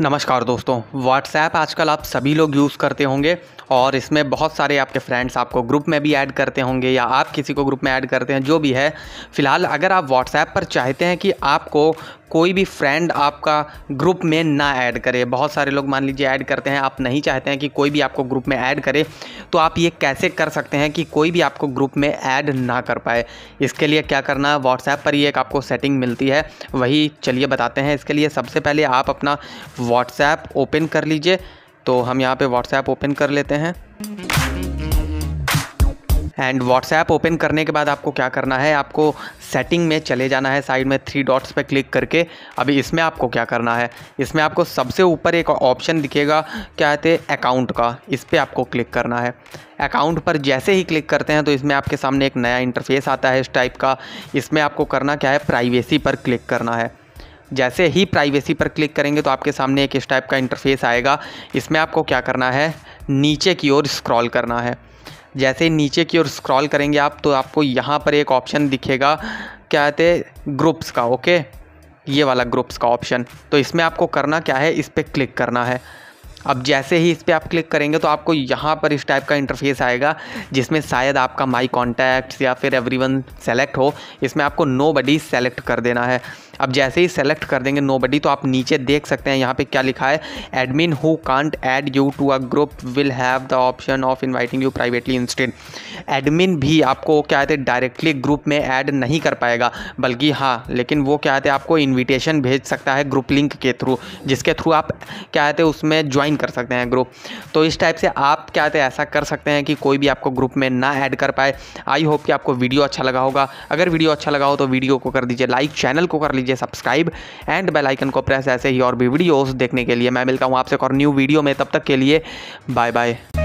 नमस्कार दोस्तों व्हाट्सएप आजकल आप सभी लोग यूज़ करते होंगे और इसमें बहुत सारे आपके फ्रेंड्स आपको ग्रुप में भी ऐड करते होंगे या आप किसी को ग्रुप में ऐड करते हैं जो भी है फ़िलहाल अगर आप व्हाट्सएप पर चाहते हैं कि आपको कोई भी फ्रेंड आपका ग्रुप में ना ऐड करे बहुत सारे लोग मान लीजिए ऐड करते हैं आप नहीं चाहते हैं कि कोई भी आपको ग्रुप में ऐड करे तो आप ये कैसे कर सकते हैं कि कोई भी आपको ग्रुप में ऐड ना कर पाए इसके लिए क्या करना है व्हाट्सएप पर ही एक आपको सेटिंग मिलती है वही चलिए बताते हैं इसके लिए सबसे पहले आप अपना व्हाट्सएप ओपन कर लीजिए तो हम यहाँ पे व्हाट्सएप ओपन कर लेते हैं एंड व्हाट्सएप ओपन करने के बाद आपको क्या करना है आपको सेटिंग में चले जाना है साइड में थ्री डॉट्स पे क्लिक करके अभी इसमें आपको क्या करना है इसमें आपको सबसे ऊपर एक ऑप्शन दिखेगा क्या कहते हैं अकाउंट का इस पर आपको क्लिक करना है अकाउंट पर जैसे ही क्लिक करते हैं तो इसमें आपके सामने एक नया इंटरफेस आता है इस टाइप का इसमें आपको करना क्या है प्राइवेसी पर क्लिक करना है जैसे ही प्राइवेसी पर क्लिक करेंगे तो आपके सामने एक इस टाइप का इंटरफेस आएगा इसमें आपको क्या करना है नीचे की ओर स्क्रॉल करना है जैसे नीचे की ओर स्क्रॉल करेंगे आप तो आपको यहाँ पर एक ऑप्शन दिखेगा क्या कहते ग्रुप्स का ओके ये वाला ग्रुप्स का ऑप्शन तो इसमें आपको करना क्या है इस पर क्लिक करना है अब जैसे ही इस पर आप क्लिक करेंगे तो आपको यहाँ पर इस टाइप का इंटरफेस आएगा जिसमें शायद आपका माई कॉन्टैक्ट्स या फिर एवरीवन सेलेक्ट हो इसमें आपको नो बडी सेलेक्ट कर देना है अब जैसे ही सेलेक्ट कर देंगे नो तो आप नीचे देख सकते हैं यहाँ पे क्या लिखा है admin who can't add you to a group will have the option of inviting you privately instant admin भी आपको क्या है डायरेक्टली ग्रुप में ऐड नहीं कर पाएगा बल्कि हाँ लेकिन वो क्या है आपको इन्विटेशन भेज सकता है ग्रुप लिंक के थ्रू जिसके थ्रू आप क्या है उसमें ज्वाइन कर सकते हैं ग्रुप तो इस टाइप से आप क्या है ऐसा कर सकते हैं कि कोई भी आपको ग्रुप में ना ऐड कर पाए आई होप कि आपको वीडियो अच्छा लगा होगा अगर वीडियो अच्छा लगा हो तो वीडियो को कर दीजिए लाइक चैनल को कर लीजिए लीजिए सब्सक्राइब एंड बेल आइकन को प्रेस ऐसे ही और भी वीडियोस देखने के लिए मैं मिलता हूँ आपसे और न्यू वीडियो में तब तक के लिए बाय बाय